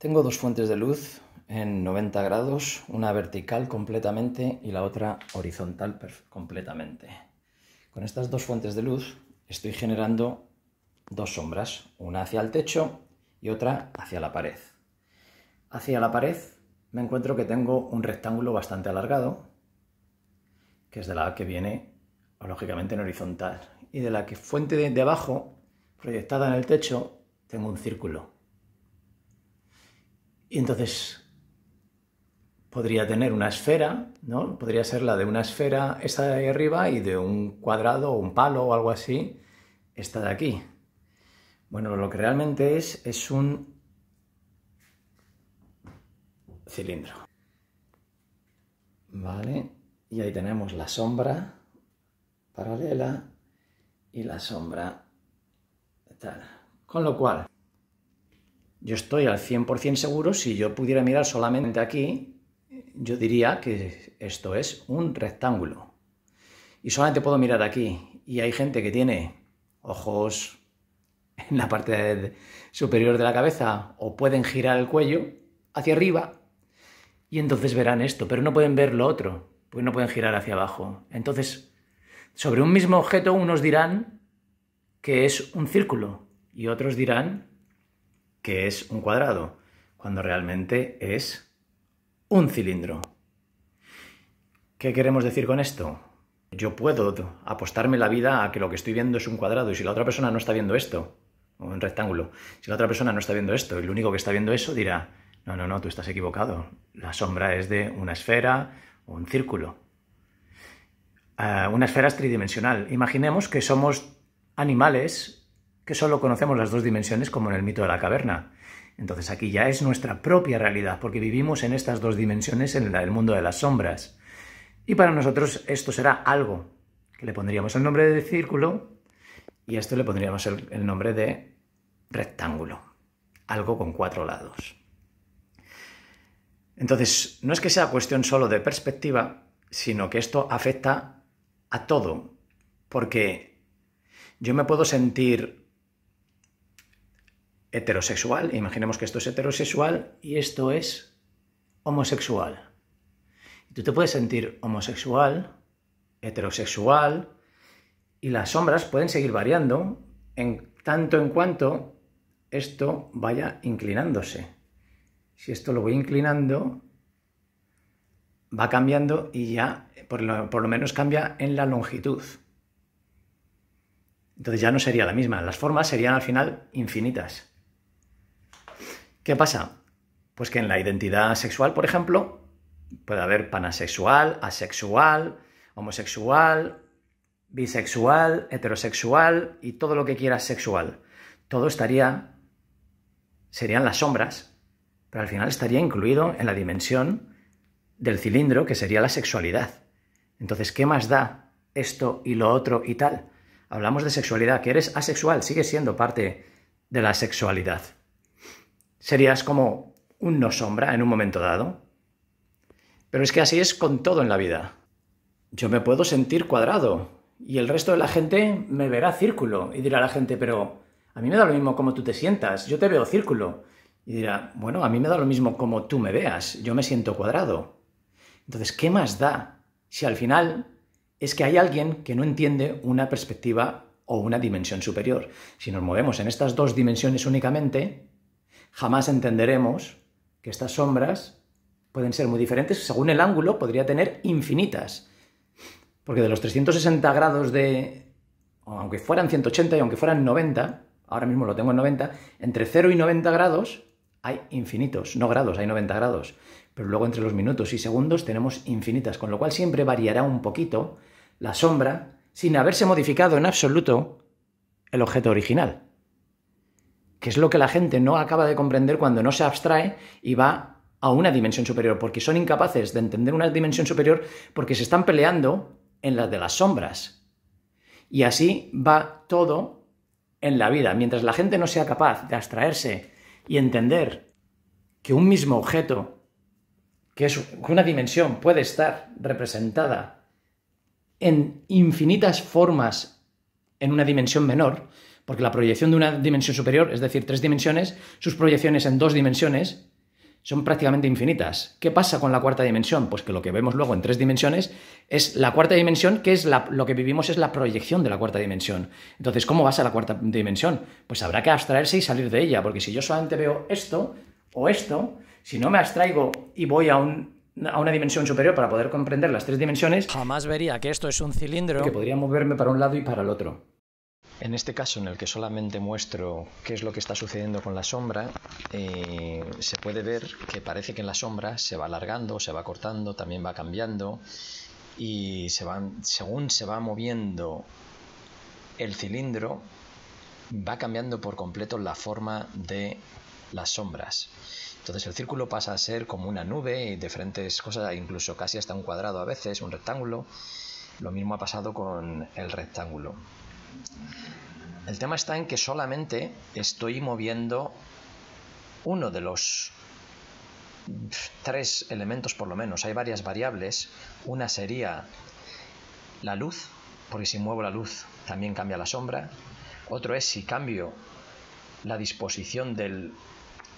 Tengo dos fuentes de luz en 90 grados, una vertical completamente y la otra horizontal completamente. Con estas dos fuentes de luz estoy generando dos sombras, una hacia el techo y otra hacia la pared. Hacia la pared me encuentro que tengo un rectángulo bastante alargado, que es de la que viene lógicamente en horizontal, y de la que fuente de, abajo, proyectada en el techo, tengo un círculo y entonces podría tener una esfera, ¿no? Podría ser la de una esfera esta de ahí arriba y de un cuadrado o un palo o algo así esta de aquí. Bueno, lo que realmente es es un cilindro. Vale, y ahí tenemos la sombra paralela y la sombra tal. Con lo cual, yo estoy al 100% seguro, si yo pudiera mirar solamente aquí, yo diría que esto es un rectángulo. Y solamente puedo mirar aquí. Y hay gente que tiene ojos en la parte superior de la cabeza o pueden girar el cuello hacia arriba y entonces verán esto, pero no pueden ver lo otro, porque no pueden girar hacia abajo. Entonces, sobre un mismo objeto unos dirán que es un círculo y otros dirán que es un cuadrado, cuando realmente es un cilindro. ¿Qué queremos decir con esto? Yo puedo apostarme la vida a que lo que estoy viendo es un cuadrado y si la otra persona no está viendo esto, o un rectángulo, si la otra persona no está viendo esto y el único que está viendo eso dirá, no, no, no, tú estás equivocado, la sombra es de una esfera o un círculo. Ah, una esfera es tridimensional. Imaginemos que somos animales que solo conocemos las dos dimensiones como en el mito de la caverna. Entonces aquí ya es nuestra propia realidad, porque vivimos en estas dos dimensiones en el mundo de las sombras. Y para nosotros esto será algo, que le pondríamos el nombre de círculo y a esto le pondríamos el, el nombre de rectángulo, algo con cuatro lados. Entonces, no es que sea cuestión solo de perspectiva, sino que esto afecta a todo, porque yo me puedo sentir heterosexual, imaginemos que esto es heterosexual y esto es homosexual. tú te puedes sentir homosexual, heterosexual, y las sombras pueden seguir variando en tanto en cuanto esto vaya inclinándose. Si esto lo voy inclinando, va cambiando y ya por lo menos cambia en la longitud. Entonces ya no sería la misma. Las formas serían al final infinitas. ¿Qué pasa? Pues que en la identidad sexual, por ejemplo, puede haber panasexual, asexual, homosexual, bisexual, heterosexual y todo lo que quieras sexual. Todo estaría, serían las sombras, pero al final estaría incluido en la dimensión del cilindro que sería la sexualidad. Entonces, ¿qué más da esto y lo otro y tal? Hablamos de sexualidad, que eres asexual, sigue siendo parte de la sexualidad serías como un no sombra en un momento dado. Pero es que así es con todo en la vida. Yo me puedo sentir cuadrado y el resto de la gente me verá círculo y dirá a la gente, pero a mí me da lo mismo como tú te sientas, yo te veo círculo. Y dirá, bueno, a mí me da lo mismo como tú me veas, yo me siento cuadrado. Entonces, ¿qué más da si al final es que hay alguien que no entiende una perspectiva o una dimensión superior? Si nos movemos en estas dos dimensiones únicamente, jamás entenderemos que estas sombras pueden ser muy diferentes. Según el ángulo, podría tener infinitas. Porque de los 360 grados de... Aunque fueran 180 y aunque fueran 90, ahora mismo lo tengo en 90, entre 0 y 90 grados hay infinitos, no grados, hay 90 grados. Pero luego entre los minutos y segundos tenemos infinitas, con lo cual siempre variará un poquito la sombra sin haberse modificado en absoluto el objeto original que es lo que la gente no acaba de comprender cuando no se abstrae y va a una dimensión superior, porque son incapaces de entender una dimensión superior porque se están peleando en las de las sombras. Y así va todo en la vida. Mientras la gente no sea capaz de abstraerse y entender que un mismo objeto, que es una dimensión, puede estar representada en infinitas formas en una dimensión menor, porque la proyección de una dimensión superior, es decir, tres dimensiones, sus proyecciones en dos dimensiones son prácticamente infinitas. ¿Qué pasa con la cuarta dimensión? Pues que lo que vemos luego en tres dimensiones es la cuarta dimensión, que es lo que vivimos es la proyección de la cuarta dimensión. Entonces, ¿cómo vas a la cuarta dimensión? Pues habrá que abstraerse y salir de ella, porque si yo solamente veo esto o esto, si no me abstraigo y voy a a una dimensión superior para poder comprender las tres dimensiones. Jamás vería que esto es un cilindro. Que podría moverme para un lado y para el otro. En este caso, en el que solamente muestro qué es lo que está sucediendo con la sombra, eh, se puede ver que parece que en la sombra se va alargando, se va cortando, también va cambiando y según se va moviendo el cilindro, va cambiando por completo la forma de las sombras. Entonces el círculo pasa a ser como una nube y diferentes cosas, incluso casi hasta un cuadrado a veces, un rectángulo. Lo mismo ha pasado con el rectángulo. El tema está en que solamente estoy moviendo uno de los tres elementos por lo menos. Hay varias variables. Una sería la luz, porque si muevo la luz también cambia la sombra. Otro es si cambio la disposición del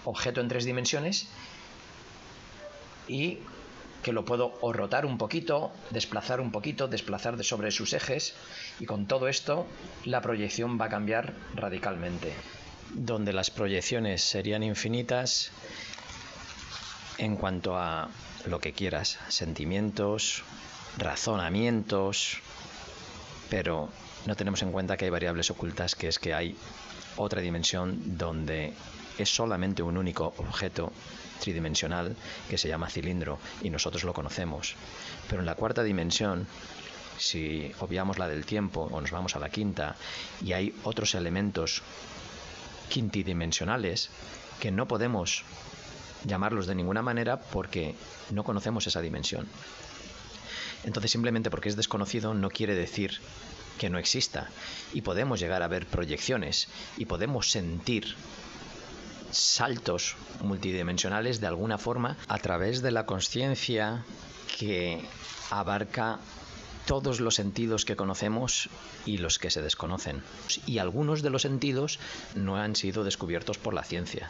objeto en tres dimensiones. Y que lo puedo rotar un poquito, desplazar un poquito, desplazar de sobre sus ejes y con todo esto la proyección va a cambiar radicalmente. Donde las proyecciones serían infinitas en cuanto a lo que quieras, sentimientos, razonamientos, pero no tenemos en cuenta que hay variables ocultas, que es que hay otra dimensión donde es solamente un único objeto tridimensional que se llama cilindro y nosotros lo conocemos. Pero en la cuarta dimensión, si obviamos la del tiempo o nos vamos a la quinta y hay otros elementos quintidimensionales que no podemos llamarlos de ninguna manera porque no conocemos esa dimensión. Entonces simplemente porque es desconocido no quiere decir que no exista y podemos llegar a ver proyecciones y podemos sentir saltos multidimensionales de alguna forma a través de la conciencia que abarca todos los sentidos que conocemos y los que se desconocen. Y algunos de los sentidos no han sido descubiertos por la ciencia.